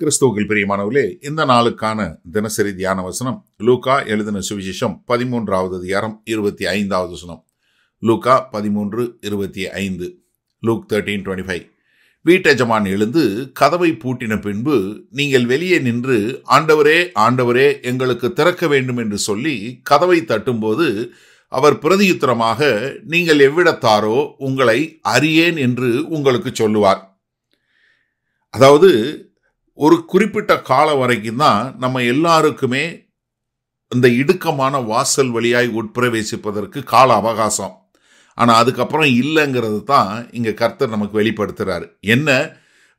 கிறிஸ்துவுக்கு பிரியமானவர்களே இந்த நாளுக்கான தினசரி தியான வசனம் லூகா எழுதின சுவிசேஷம் பதிமூன்றாவது அதிகாரம் இருபத்தி ஐந்தாவது வசனம் லூகா பதிமூன்று இருபத்தி ஐந்து லூக் தேர்ட்டீன் டுவெண்ட்டி ஃபைவ் வீட்டெஜமான் எழுந்து கதவை பூட்டின பின்பு நீங்கள் வெளியே நின்று ஆண்டவரே ஆண்டவரே எங்களுக்கு திறக்க வேண்டும் என்று சொல்லி கதவை தட்டும்போது அவர் பிரதியுத்தரமாக நீங்கள் எவ்விடத்தாரோ உங்களை அறியேன் என்று உங்களுக்கு சொல்லுவார் அதாவது ஒரு குறிப்பிட்ட காலம் வரைக்கும் தான் நம்ம எல்லாருக்குமே இந்த இடுக்கமான வாசல் வழியாய் உட்பிரவேசிப்பதற்கு கால அவகாசம் ஆனால் அதுக்கப்புறம் இல்லைங்கிறது தான் இங்கே கர்த்தர் நமக்கு வெளிப்படுத்துகிறாரு என்ன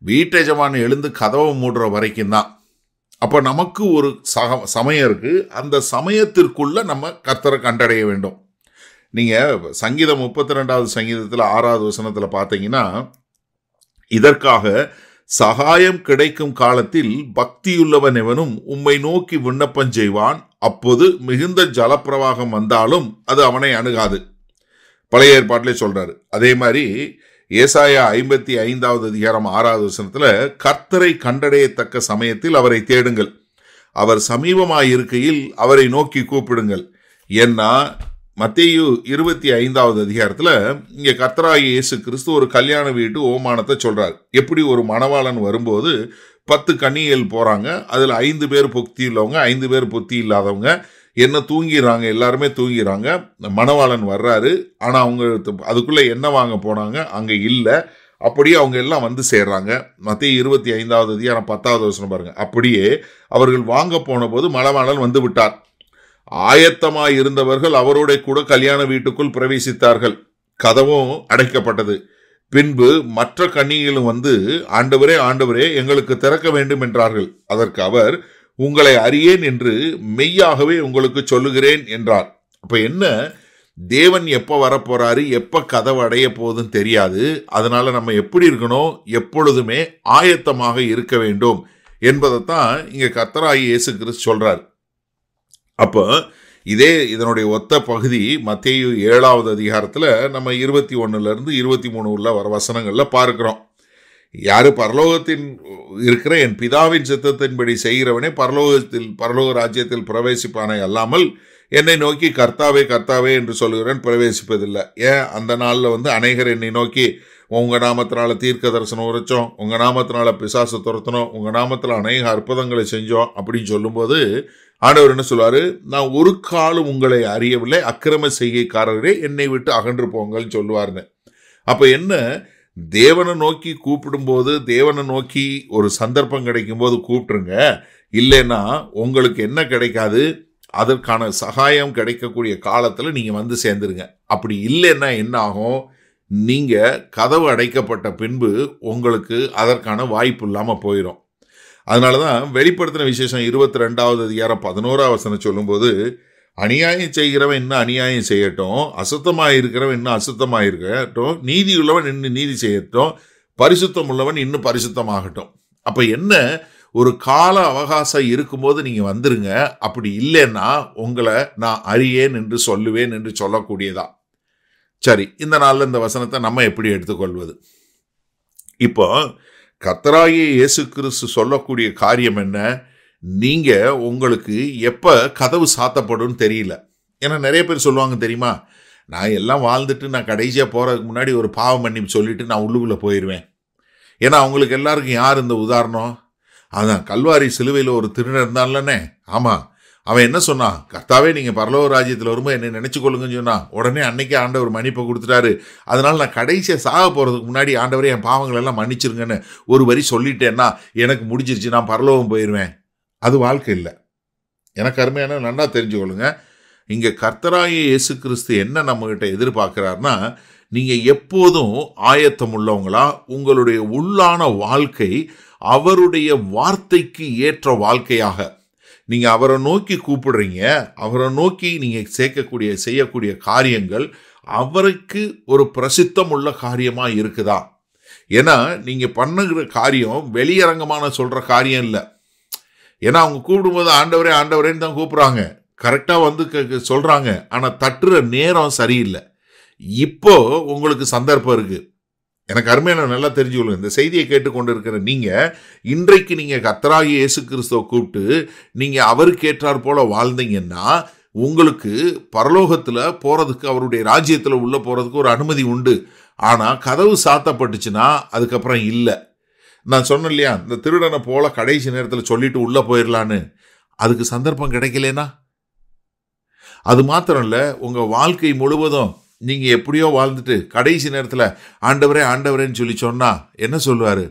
வீட்டு எஜமான் எழுந்து கதவை மூடுற வரைக்கும் தான் அப்போ நமக்கு ஒரு சக சமயம் இருக்குது அந்த சமயத்திற்குள்ளே நம்ம கர்த்தரை கண்டடைய வேண்டும் நீங்கள் சங்கீதம் முப்பத்தி ரெண்டாவது சங்கீதத்தில் ஆறாவது வசனத்தில் பார்த்தீங்கன்னா இதற்காக சகாயம் கிடைக்கும் காலத்தில் பக்தியுள்ளவன் எவனும் உம்மை நோக்கி விண்ணப்பம் செய்வான் அப்போது மிகுந்த ஜலப்பிரவாகம் வந்தாலும் அது அவனை அணுகாது பழைய ஏற்பாட்டிலே சொல்றாரு அதே மாதிரி ஏசாயா ஐம்பத்தி ஐந்தாவது அதிகாரம் ஆறாவது வசனத்தில் கர்த்தரை கண்டடையத்தக்க சமயத்தில் அவரை தேடுங்கள் அவர் சமீபமாயிருக்கையில் அவரை நோக்கி கூப்பிடுங்கள் ஏன்னா மத்தியு இருபத்தி ஐந்தாவது அதிகாரத்தில் இங்கே கர்த்தராய் இயேசு கிறிஸ்து ஒரு கல்யாண வீட்டு ஓமானத்தை சொல்கிறார் எப்படி ஒரு மணவாளன் வரும்போது பத்து கண்ணியல் போகிறாங்க அதில் ஐந்து பேர் புக்தி உள்ளவங்க ஐந்து பேர் புத்தி இல்லாதவங்க என்ன தூங்கிடுறாங்க எல்லாருமே தூங்கிடுறாங்க மணவாளன் வர்றாரு ஆனால் அவங்க அதுக்குள்ளே என்ன வாங்க போனாங்க அங்கே இல்லை அப்படியே அவங்க எல்லாம் வந்து சேர்றாங்க மத்திய இருபத்தி ஐந்தாவது அதிகாரம் பத்தாவது வருஷம் பாருங்கள் அப்படியே அவர்கள் வாங்க போன போது மணவாளன் வந்து விட்டார் ஆயத்தமாய் இருந்தவர்கள் அவரோட கூட கல்யாண வீட்டுக்குள் பிரவேசித்தார்கள் கதவும் அடைக்கப்பட்டது பின்பு மற்ற கண்ணியிலும் வந்து ஆண்டவரே ஆண்டவரே எங்களுக்கு திறக்க வேண்டும் என்றார்கள் அதற்கு அவர் உங்களை அறியேன் என்று மெய்யாகவே உங்களுக்கு சொல்லுகிறேன் என்றார் அப்ப என்ன தேவன் எப்போ வரப்போறாரு எப்போ கதவு அடைய போதும் தெரியாது அதனால நம்ம எப்படி இருக்கணும் எப்பொழுதுமே ஆயத்தமாக இருக்க வேண்டும் என்பதைத்தான் இங்கே கத்தராயி இயேசு கிறிஸ்து சொல்றார் அப்போ இதே இதனுடைய ஒத்த பகுதி மத்திய ஏழாவது அதிகாரத்தில் நம்ம இருபத்தி ஒன்றுலேருந்து இருபத்தி மூணு உள்ள வர வசனங்களில் பார்க்குறோம் யார் பரலோகத்தின் இருக்கிற என் பிதாவின் சித்தத்தின்படி செய்கிறவனே பரலோகத்தில் பரலோக ராஜ்யத்தில் பிரவேசிப்பானே அல்லாமல் என்னை நோக்கி கர்த்தாவே கர்த்தாவே என்று சொல்கிறேன் பிரவேசிப்பதில்லை ஏன் அந்த நாளில் வந்து அநேகர் என்னை நோக்கி உங்கள் நாமத்தினால் தீர்க்க தரிசனம் உரைச்சோம் உங்கள் நாமத்தினால் பிசாசு துரத்தினோம் உங்கள் நாமத்தில் அநேக அற்புதங்களை செஞ்சோம் அப்படின்னு சொல்லும்போது ஆண்டவர் என்ன சொல்வார் நான் ஒரு காலம் உங்களை அறியவில்லை அக்கிரம செய்கைக்காரரே என்னை விட்டு அகன்று போங்கள்னு சொல்லுவார்னு அப்போ என்ன தேவனை நோக்கி கூப்பிடும்போது தேவனை நோக்கி ஒரு சந்தர்ப்பம் கிடைக்கும்போது கூப்பிட்டுருங்க இல்லைன்னா உங்களுக்கு என்ன கிடைக்காது அதற்கான சகாயம் கிடைக்கக்கூடிய காலத்தில் நீங்கள் வந்து சேர்ந்துருங்க அப்படி இல்லைன்னா என்ன ஆகும் நீங்கள் கதவு அடைக்கப்பட்ட பின்பு உங்களுக்கு அதற்கான வாய்ப்பு இல்லாமல் போயிடும் அதனால தான் வெளிப்படுத்தின விசேஷம் இருபத்தி ரெண்டாவது அதிகாரம் பதினோரா வசனம் சொல்லும்போது அநியாயம் செய்கிறவன் இன்னும் அநியாயம் செய்யட்டும் அசுத்தமாக இருக்கிறவன் இன்னும் அசுத்தமாக இருக்கட்டும் நீதி உள்ளவன் இன்னும் நீதி செய்யட்டும் பரிசுத்தம் உள்ளவன் இன்னும் பரிசுத்தமாகட்டும் அப்போ என்ன ஒரு கால அவகாசம் இருக்கும்போது நீங்கள் வந்துருங்க அப்படி இல்லைன்னா உங்களை நான் அறியேன் என்று சொல்லுவேன் என்று சொல்லக்கூடியதா சரி இந்த நாளில் இந்த வசனத்தை நம்ம எப்படி எடுத்துக்கொள்வது இப்போ கத்தராயி இயேசு கிறிஸ்து சொல்லக்கூடிய காரியம் என்ன நீங்கள் உங்களுக்கு எப்போ கதவு சாத்தப்படும் தெரியல ஏன்னா நிறைய பேர் சொல்லுவாங்க தெரியுமா நான் எல்லாம் வாழ்ந்துட்டு நான் கடைசியாக போகிறதுக்கு முன்னாடி ஒரு பாவம் பண்ணி சொல்லிவிட்டு நான் உள்ளுக்குள்ளே போயிடுவேன் ஏன்னா அவங்களுக்கு எல்லாருக்கும் யார் இந்த உதாரணம் அதான் கல்வாரி சிலுவையில் ஒரு திருநர் இருந்தான்லண்ணே ஆமாம் அவன் என்ன சொன்னான் கர்த்தாவே நீங்கள் பரலோக ராஜ்யத்தில் வரும்போது என்னை நினச்சி கொள்ளுங்கன்னு சொன்னான் உடனே அன்னைக்கு ஆண்டவர் மன்னிப்பை கொடுத்துட்டாரு அதனால் நான் கடைசியாக சாக போகிறதுக்கு முன்னாடி ஆண்டவரே என் பாவங்களெல்லாம் மன்னிச்சிருங்கன்னு ஒரு வரி சொல்லிட்டேன்னா எனக்கு முடிஞ்சிருச்சு நான் பரலோகம் போயிடுவேன் அது வாழ்க்கை இல்லை எனக்கு அருமையான நல்லா தெரிஞ்சுக்கொள்ளுங்க இங்கே கர்த்தராய இயேசு கிறிஸ்து என்ன நம்மகிட்ட எதிர்பார்க்குறாருனா நீங்கள் எப்போதும் ஆயத்தம் உள்ளவங்களா உங்களுடைய உள்ளான வாழ்க்கை அவருடைய வார்த்தைக்கு ஏற்ற வாழ்க்கையாக நீங்கள் அவரை நோக்கி கூப்பிடுறீங்க அவரை நோக்கி நீங்கள் சேர்க்கக்கூடிய செய்யக்கூடிய காரியங்கள் அவருக்கு ஒரு பிரசித்தம் உள்ள காரியமாக இருக்குதா ஏன்னா நீங்கள் பண்ணுகிற காரியம் வெளியரங்கமான சொல்கிற காரியம் இல்லை ஏன்னா அவங்க கூப்பிடும்போது ஆண்டவரே ஆண்டவரேன்னு தான் கூப்பிட்றாங்க கரெக்டாக வந்து சொல்கிறாங்க ஆனால் தட்டுற நேரம் சரியில்லை இப்போ உங்களுக்கு சந்தர்ப்பம் இருக்குது எனக்கு அருமையான நல்லா தெரிஞ்சு கொள்ளும் இந்த செய்தியை கேட்டுக்கொண்டு இருக்கிற நீங்கள் இன்றைக்கு நீங்கள் கத்தராகி இயேசு கிறிஸ்துவை கூப்பிட்டு நீங்கள் அவருக்கு ஏற்றாற் போல வாழ்ந்தீங்கன்னா உங்களுக்கு பரலோகத்தில் போகிறதுக்கு அவருடைய ராஜ்யத்தில் உள்ளே போகிறதுக்கு ஒரு அனுமதி உண்டு ஆனால் கதவு சாத்தப்பட்டுச்சுன்னா அதுக்கப்புறம் இல்லை நான் சொன்னேன் இல்லையா இந்த திருடனை போல கடைசி நேரத்தில் சொல்லிட்டு உள்ளே போயிடலான்னு அதுக்கு சந்தர்ப்பம் கிடைக்கலனா அது மாத்திரம் இல்லை உங்கள் வாழ்க்கை முழுவதும் நீங்கள் எப்படியோ வாழ்ந்துட்டு கடைசி நேரத்தில் ஆண்டவரே ஆண்டவரேன்னு சொல்லி சொன்னால் என்ன சொல்லுவார்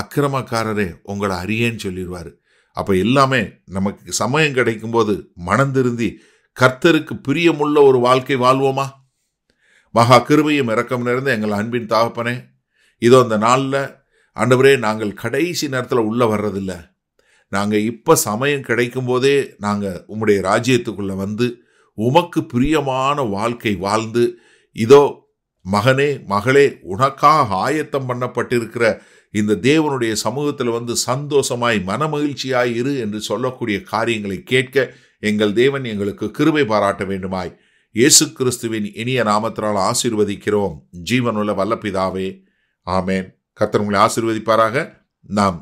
அக்கிரமக்காரரே உங்களை அறியேன்னு சொல்லிடுவார் அப்போ எல்லாமே நமக்கு சமயம் கிடைக்கும்போது போது மனந்திருந்தி கர்த்தருக்கு பிரியமுள்ள ஒரு வாழ்க்கை வாழ்வோமா மகா கிருபையும் இறக்கம் நிறைந்த எங்கள் அன்பின் தாகப்பனே இதோ அந்த நாளில் ஆண்டவரே நாங்கள் கடைசி நேரத்தில் உள்ளே வர்றதில்ல நாங்கள் இப்போ சமயம் கிடைக்கும் போதே நாங்கள் உம்முடைய ராஜ்யத்துக்குள்ளே வந்து உமக்கு பிரியமான வாழ்க்கை வாழ்ந்து இதோ மகனே மகளே உனக்காக ஆயத்தம் பண்ணப்பட்டிருக்கிற இந்த தேவனுடைய சமூகத்தில் வந்து சந்தோஷமாய் மனமகிழ்ச்சியாய் இரு என்று சொல்லக்கூடிய காரியங்களை கேட்க எங்கள் தேவன் எங்களுக்கு கிருபை பாராட்ட வேண்டுமாய் இயேசு கிறிஸ்துவின் இனிய நாமத்தினால் ஆசீர்வதிக்கிறோம் ஜீவனுள்ள வல்லப்பிதாவே ஆமேன் கத்தர் உங்களை ஆசீர்வதிப்பாராக நாம்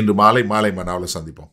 இன்று மாலை மாலை மனாவில் சந்திப்போம்